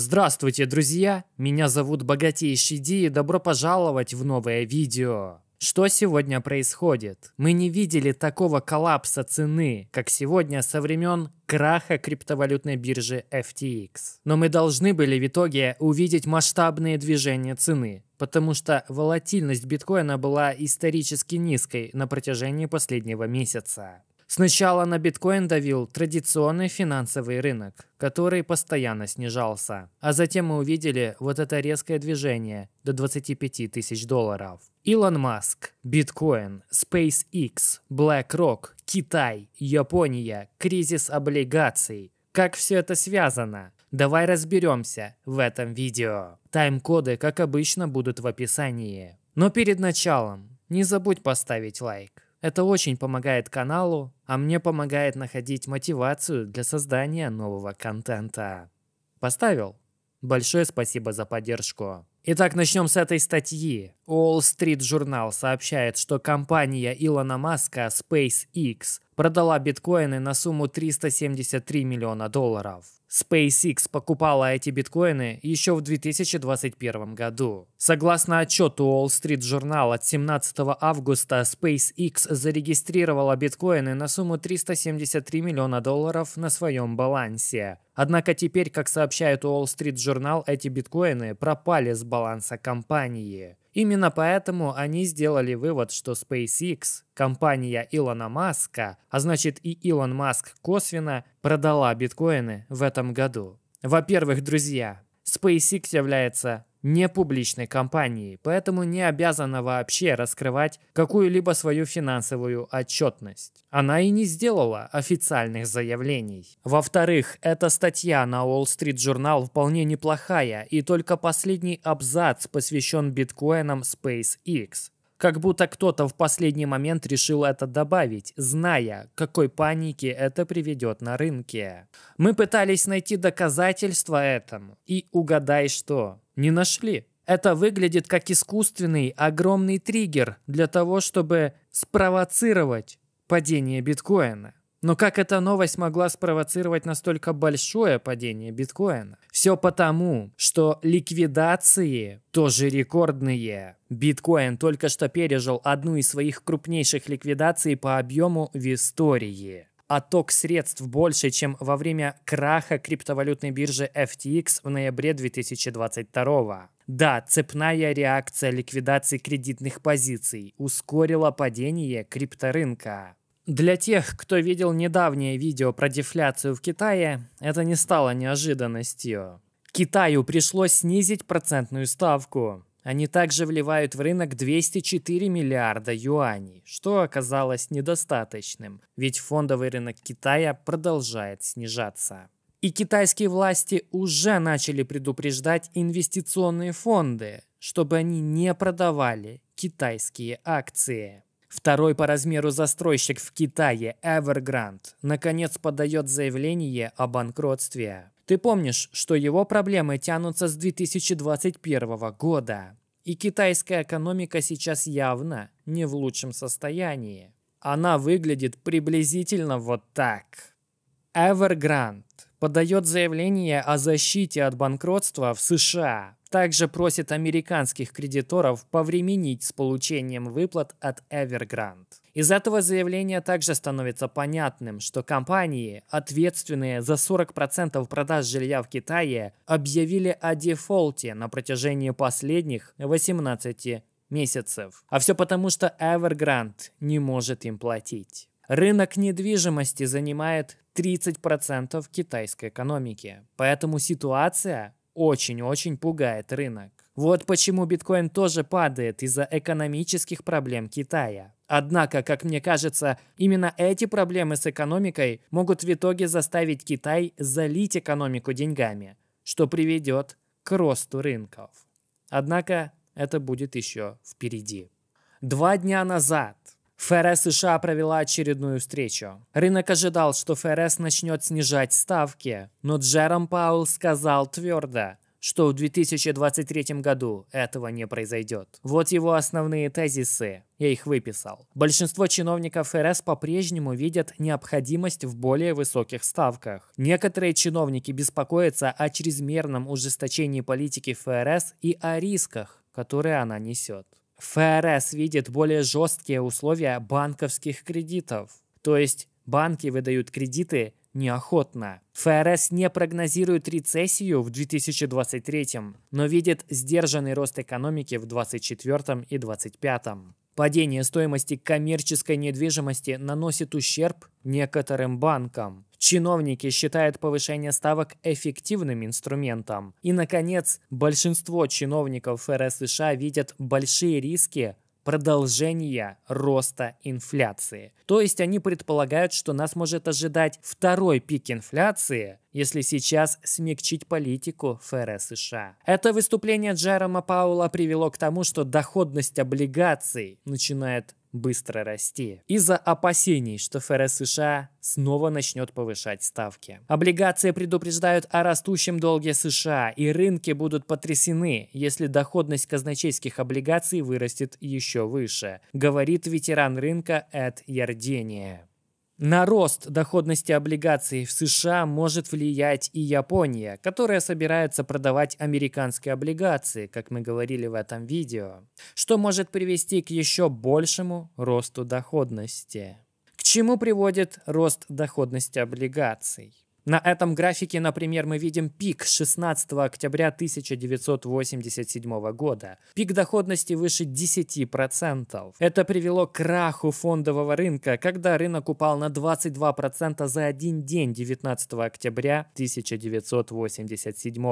Здравствуйте, друзья! Меня зовут Богатейший Ди и добро пожаловать в новое видео. Что сегодня происходит? Мы не видели такого коллапса цены, как сегодня со времен краха криптовалютной биржи FTX. Но мы должны были в итоге увидеть масштабные движения цены, потому что волатильность биткоина была исторически низкой на протяжении последнего месяца. Сначала на биткоин давил традиционный финансовый рынок, который постоянно снижался. А затем мы увидели вот это резкое движение до 25 тысяч долларов. Илон Маск, биткоин, SpaceX, BlackRock, Китай, Япония, кризис облигаций. Как все это связано? Давай разберемся в этом видео. Тайм-коды, как обычно, будут в описании. Но перед началом не забудь поставить лайк. Это очень помогает каналу, а мне помогает находить мотивацию для создания нового контента. Поставил? Большое спасибо за поддержку. Итак, начнем с этой статьи. Wall Street Journal сообщает, что компания Илона Маска SpaceX продала биткоины на сумму 373 миллиона долларов. SpaceX покупала эти биткоины еще в 2021 году. Согласно отчету Wall Street Journal от 17 августа, SpaceX зарегистрировала биткоины на сумму 373 миллиона долларов на своем балансе. Однако теперь, как сообщает Wall Street Journal, эти биткоины пропали с баланса компании. Именно поэтому они сделали вывод, что SpaceX, компания Илона Маска, а значит и Илон Маск косвенно, продала биткоины в этом году. Во-первых, друзья, SpaceX является не публичной компанией, поэтому не обязана вообще раскрывать какую-либо свою финансовую отчетность. Она и не сделала официальных заявлений. Во-вторых, эта статья на Wall Street Journal вполне неплохая, и только последний абзац посвящен биткоинам SpaceX. Как будто кто-то в последний момент решил это добавить, зная, какой панике это приведет на рынке. Мы пытались найти доказательства этому. И угадай что, не нашли. Это выглядит как искусственный огромный триггер для того, чтобы спровоцировать падение биткоина. Но как эта новость могла спровоцировать настолько большое падение биткоина? Все потому, что ликвидации тоже рекордные. Биткоин только что пережил одну из своих крупнейших ликвидаций по объему в истории отток а средств больше, чем во время краха криптовалютной биржи FTX в ноябре 2022 Да, цепная реакция ликвидации кредитных позиций ускорила падение крипторынка. Для тех, кто видел недавнее видео про дефляцию в Китае, это не стало неожиданностью. Китаю пришлось снизить процентную ставку. Они также вливают в рынок 204 миллиарда юаней, что оказалось недостаточным, ведь фондовый рынок Китая продолжает снижаться. И китайские власти уже начали предупреждать инвестиционные фонды, чтобы они не продавали китайские акции. Второй по размеру застройщик в Китае, Evergrande, наконец подает заявление о банкротстве. Ты помнишь, что его проблемы тянутся с 2021 года, и китайская экономика сейчас явно не в лучшем состоянии. Она выглядит приблизительно вот так. Evergrande подает заявление о защите от банкротства в США. Также просит американских кредиторов повременить с получением выплат от Evergrande. Из этого заявления также становится понятным, что компании, ответственные за 40% продаж жилья в Китае, объявили о дефолте на протяжении последних 18 месяцев. А все потому, что Evergrande не может им платить. Рынок недвижимости занимает 30% китайской экономики. Поэтому ситуация очень-очень пугает рынок. Вот почему биткоин тоже падает из-за экономических проблем Китая. Однако, как мне кажется, именно эти проблемы с экономикой могут в итоге заставить Китай залить экономику деньгами, что приведет к росту рынков. Однако это будет еще впереди. Два дня назад ФРС США провела очередную встречу. Рынок ожидал, что ФРС начнет снижать ставки, но Джером Паул сказал твердо, что в 2023 году этого не произойдет. Вот его основные тезисы, я их выписал. Большинство чиновников ФРС по-прежнему видят необходимость в более высоких ставках. Некоторые чиновники беспокоятся о чрезмерном ужесточении политики ФРС и о рисках, которые она несет. ФРС видит более жесткие условия банковских кредитов. То есть банки выдают кредиты неохотно. ФРС не прогнозирует рецессию в 2023, но видит сдержанный рост экономики в 2024 и 2025. Падение стоимости коммерческой недвижимости наносит ущерб некоторым банкам. Чиновники считают повышение ставок эффективным инструментом. И, наконец, большинство чиновников ФРС США видят большие риски продолжения роста инфляции. То есть они предполагают, что нас может ожидать второй пик инфляции, если сейчас смягчить политику ФРС США. Это выступление Джерома Паула привело к тому, что доходность облигаций начинает быстро расти из-за опасений, что ФРС США снова начнет повышать ставки. Облигации предупреждают о растущем долге США, и рынки будут потрясены, если доходность казначейских облигаций вырастет еще выше, говорит ветеран рынка Эд Ярдения. На рост доходности облигаций в США может влиять и Япония, которая собирается продавать американские облигации, как мы говорили в этом видео, что может привести к еще большему росту доходности. К чему приводит рост доходности облигаций? На этом графике, например, мы видим пик 16 октября 1987 года. Пик доходности выше 10%. Это привело к краху фондового рынка, когда рынок упал на 22% за один день 19 октября 1987.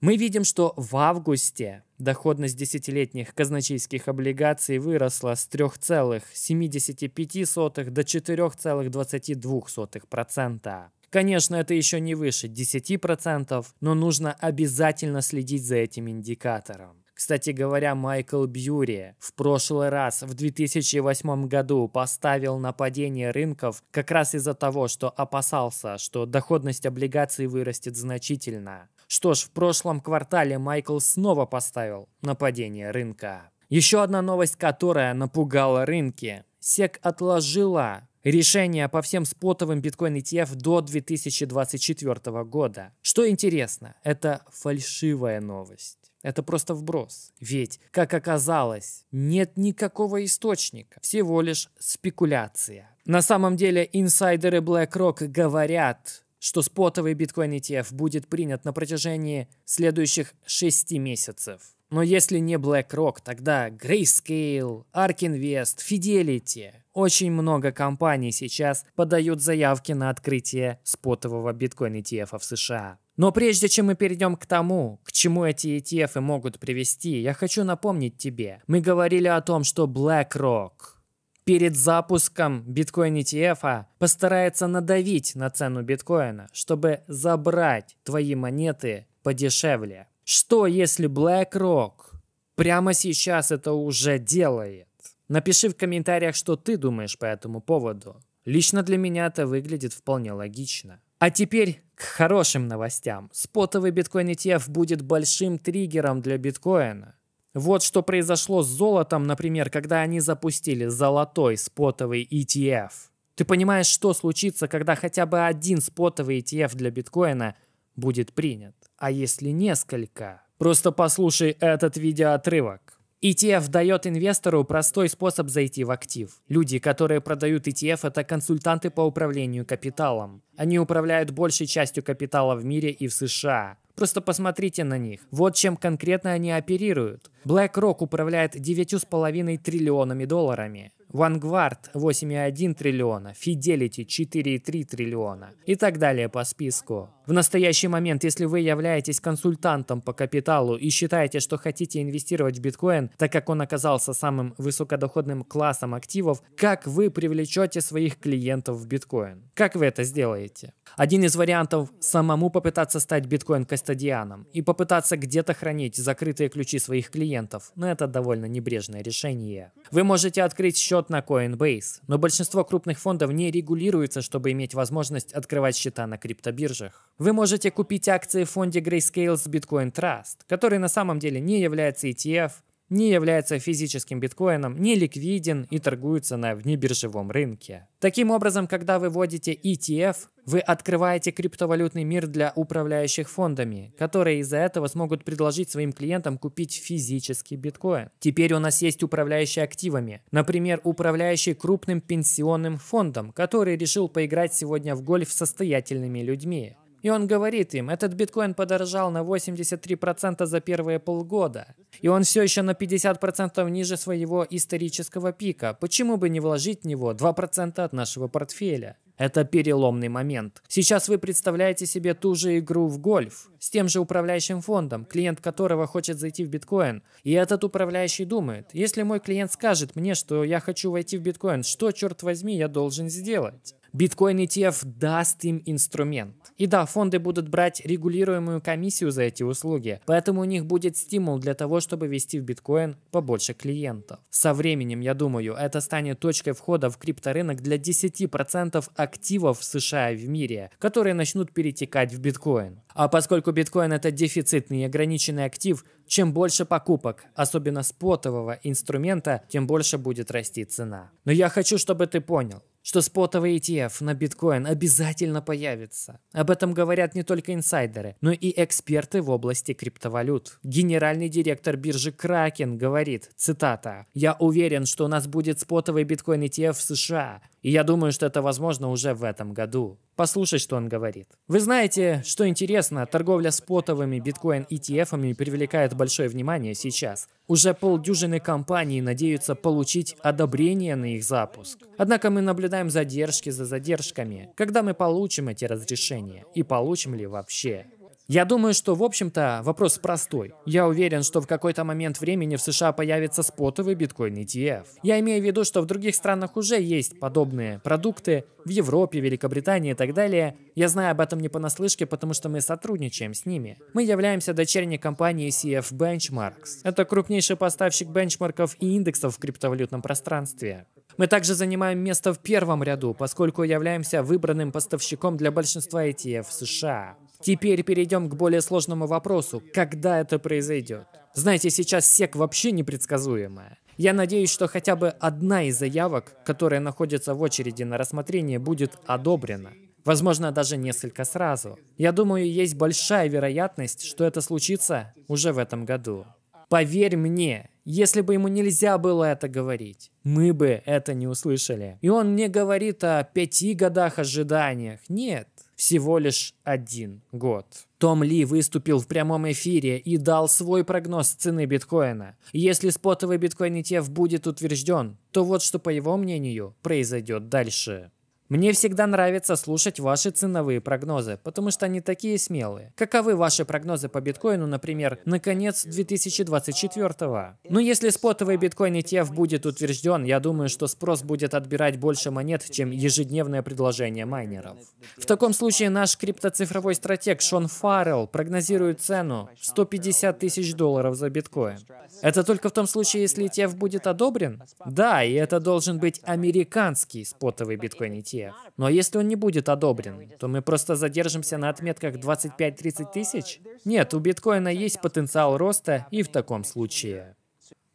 Мы видим, что в августе доходность десятилетних казначейских облигаций выросла с 3,75 до 4,22%. Конечно, это еще не выше 10%, но нужно обязательно следить за этим индикатором. Кстати говоря, Майкл Бьюри в прошлый раз, в 2008 году, поставил на падение рынков как раз из-за того, что опасался, что доходность облигаций вырастет значительно. Что ж, в прошлом квартале Майкл снова поставил на падение рынка. Еще одна новость, которая напугала рынки. Сек отложила решение по всем спотовым биткоин ETF до 2024 года. Что интересно, это фальшивая новость. Это просто вброс. Ведь, как оказалось, нет никакого источника, всего лишь спекуляция. На самом деле инсайдеры BlackRock говорят, что спотовый биткоин ETF будет принят на протяжении следующих 6 месяцев. Но если не BlackRock, тогда Grayscale, Ark Invest, Fidelity. Очень много компаний сейчас подают заявки на открытие спотового биткоин ETF в США. Но прежде чем мы перейдем к тому, к чему эти ETF могут привести, я хочу напомнить тебе. Мы говорили о том, что BlackRock перед запуском биткоин ETF а постарается надавить на цену биткоина, чтобы забрать твои монеты подешевле. Что, если BlackRock прямо сейчас это уже делает? Напиши в комментариях, что ты думаешь по этому поводу. Лично для меня это выглядит вполне логично. А теперь к хорошим новостям. Спотовый биткоин ETF будет большим триггером для биткоина. Вот что произошло с золотом, например, когда они запустили золотой спотовый ETF. Ты понимаешь, что случится, когда хотя бы один спотовый ETF для биткоина будет принят а если несколько? Просто послушай этот видеоотрывок. ETF дает инвестору простой способ зайти в актив. Люди, которые продают ETF, это консультанты по управлению капиталом. Они управляют большей частью капитала в мире и в США. Просто посмотрите на них. Вот чем конкретно они оперируют. BlackRock управляет 9,5 триллионами долларами. Vanguard 8,1 триллиона, Fidelity 4,3 триллиона и так далее по списку. В настоящий момент, если вы являетесь консультантом по капиталу и считаете, что хотите инвестировать в биткоин, так как он оказался самым высокодоходным классом активов, как вы привлечете своих клиентов в биткоин? Как вы это сделаете? Один из вариантов – самому попытаться стать биткоин-кастодианом и попытаться где-то хранить закрытые ключи своих клиентов, но это довольно небрежное решение. Вы можете открыть счет счет на Coinbase, но большинство крупных фондов не регулируется, чтобы иметь возможность открывать счета на криптобиржах. Вы можете купить акции в фонде Grayscale с Bitcoin Trust, который на самом деле не является ETF, не является физическим биткоином, не ликвиден и торгуется на внебиржевом рынке. Таким образом, когда вы вводите ETF, вы открываете криптовалютный мир для управляющих фондами, которые из-за этого смогут предложить своим клиентам купить физический биткоин. Теперь у нас есть управляющие активами, например, управляющий крупным пенсионным фондом, который решил поиграть сегодня в гольф состоятельными людьми. И он говорит им, этот биткоин подорожал на 83% за первые полгода. И он все еще на 50% ниже своего исторического пика. Почему бы не вложить в него 2% от нашего портфеля? Это переломный момент. Сейчас вы представляете себе ту же игру в гольф с тем же управляющим фондом, клиент которого хочет зайти в биткоин. И этот управляющий думает, если мой клиент скажет мне, что я хочу войти в биткоин, что, черт возьми, я должен сделать? Биткоин ETF даст им инструмент. И да, фонды будут брать регулируемую комиссию за эти услуги, поэтому у них будет стимул для того, чтобы вести в биткоин побольше клиентов. Со временем, я думаю, это станет точкой входа в крипторынок для 10% активов США и в мире, которые начнут перетекать в биткоин. А поскольку биткоин это дефицитный и ограниченный актив, чем больше покупок, особенно спотового инструмента, тем больше будет расти цена. Но я хочу, чтобы ты понял, что спотовый ETF на биткоин обязательно появится. Об этом говорят не только инсайдеры, но и эксперты в области криптовалют. Генеральный директор биржи Kraken говорит, цитата, «Я уверен, что у нас будет спотовый биткоин ETF в США. И я думаю, что это возможно уже в этом году. Послушай, что он говорит. Вы знаете, что интересно, торговля спотовыми биткоин-ETF привлекает большое внимание сейчас. Уже полдюжины компаний надеются получить одобрение на их запуск. Однако мы наблюдаем задержки за задержками, когда мы получим эти разрешения и получим ли вообще. Я думаю, что, в общем-то, вопрос простой. Я уверен, что в какой-то момент времени в США появится спотовый биткоин ETF. Я имею в виду, что в других странах уже есть подобные продукты, в Европе, Великобритании и так далее. Я знаю об этом не понаслышке, потому что мы сотрудничаем с ними. Мы являемся дочерней компанией CF Benchmarks. Это крупнейший поставщик бенчмарков и индексов в криптовалютном пространстве. Мы также занимаем место в первом ряду, поскольку являемся выбранным поставщиком для большинства ETF в США. Теперь перейдем к более сложному вопросу. Когда это произойдет? Знаете, сейчас сек вообще непредсказуемая. Я надеюсь, что хотя бы одна из заявок, которая находится в очереди на рассмотрение, будет одобрена. Возможно, даже несколько сразу. Я думаю, есть большая вероятность, что это случится уже в этом году. Поверь мне, если бы ему нельзя было это говорить, мы бы это не услышали. И он не говорит о пяти годах ожиданиях. Нет, всего лишь один год. Том Ли выступил в прямом эфире и дал свой прогноз цены биткоина. Если спотовый биткоин ETF будет утвержден, то вот что, по его мнению, произойдет дальше. Мне всегда нравится слушать ваши ценовые прогнозы, потому что они такие смелые. Каковы ваши прогнозы по биткоину, например, на конец 2024 -го? Ну, если спотовый биткоин ETF будет утвержден, я думаю, что спрос будет отбирать больше монет, чем ежедневное предложение майнеров. В таком случае наш криптоцифровой стратег Шон Фаррелл прогнозирует цену в 150 тысяч долларов за биткоин. Это только в том случае, если ETF будет одобрен? Да, и это должен быть американский спотовый биткоин ETF все. Но если он не будет одобрен, то мы просто задержимся на отметках 25-30 тысяч? Нет, у биткоина есть потенциал роста и в таком случае.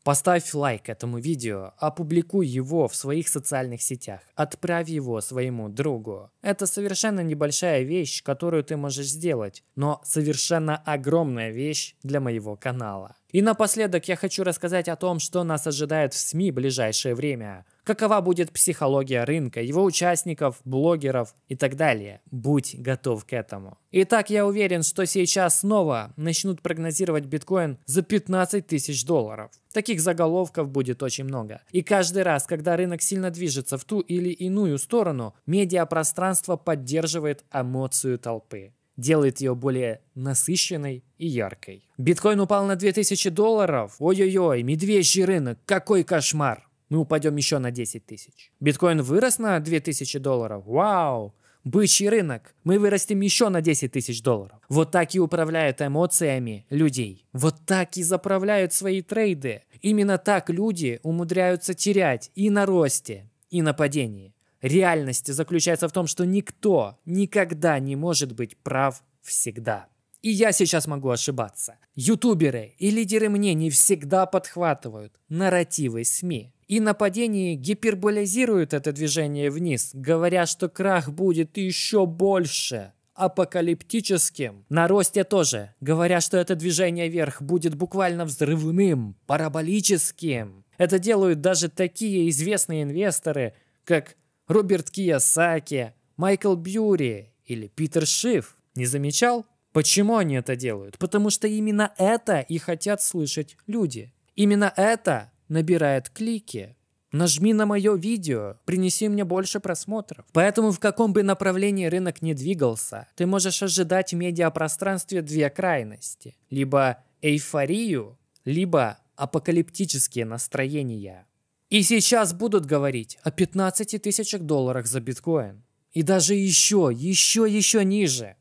Поставь лайк этому видео, опубликуй его в своих социальных сетях, отправь его своему другу. Это совершенно небольшая вещь, которую ты можешь сделать, но совершенно огромная вещь для моего канала. И напоследок я хочу рассказать о том, что нас ожидает в СМИ в ближайшее время. Какова будет психология рынка, его участников, блогеров и так далее. Будь готов к этому. Итак, я уверен, что сейчас снова начнут прогнозировать биткоин за 15 тысяч долларов. Таких заголовков будет очень много. И каждый раз, когда рынок сильно движется в ту или иную сторону, медиапространство поддерживает эмоцию толпы делает ее более насыщенной и яркой. Биткоин упал на 2000 долларов. Ой-ой-ой, медвежий рынок, какой кошмар. Мы упадем еще на 10 тысяч. Биткоин вырос на 2000 долларов. Вау! бычий рынок, мы вырастем еще на 10 тысяч долларов. Вот так и управляют эмоциями людей. Вот так и заправляют свои трейды. Именно так люди умудряются терять и на росте, и на падении реальности заключается в том, что никто никогда не может быть прав всегда. И я сейчас могу ошибаться. Ютуберы и лидеры мнений всегда подхватывают нарративы СМИ. И нападение гиперболизирует это движение вниз, говоря, что крах будет еще больше апокалиптическим. На росте тоже, говоря, что это движение вверх будет буквально взрывным, параболическим. Это делают даже такие известные инвесторы, как Роберт Киясаки, Майкл Бьюри или Питер Шиф. Не замечал? Почему они это делают? Потому что именно это и хотят слышать люди. Именно это набирает клики. Нажми на мое видео, принеси мне больше просмотров. Поэтому в каком бы направлении рынок не двигался, ты можешь ожидать в медиапространстве две крайности. Либо эйфорию, либо апокалиптические настроения. И сейчас будут говорить о 15 тысячах долларах за биткоин. И даже еще, еще, еще ниже.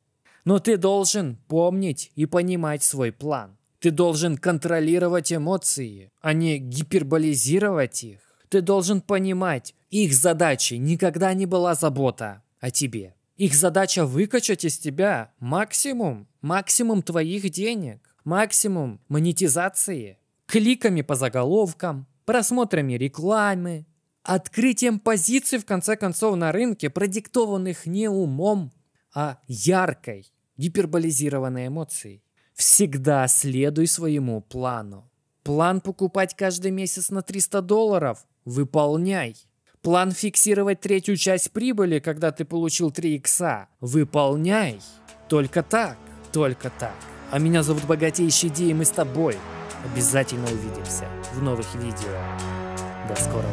Но ты должен помнить и понимать свой план. Ты должен контролировать эмоции, а не гиперболизировать их. Ты должен понимать, их задачей никогда не была забота о тебе. Их задача выкачать из тебя максимум, максимум твоих денег, максимум монетизации, кликами по заголовкам, просмотрами рекламы, открытием позиций, в конце концов, на рынке, продиктованных не умом, а яркой, гиперболизированной эмоцией. Всегда следуй своему плану. План покупать каждый месяц на 300 долларов – выполняй. План фиксировать третью часть прибыли, когда ты получил 3 икса – выполняй. Только так, только так. А меня зовут Богатейший Ди, и мы с тобой – Обязательно увидимся в новых видео. До скорого.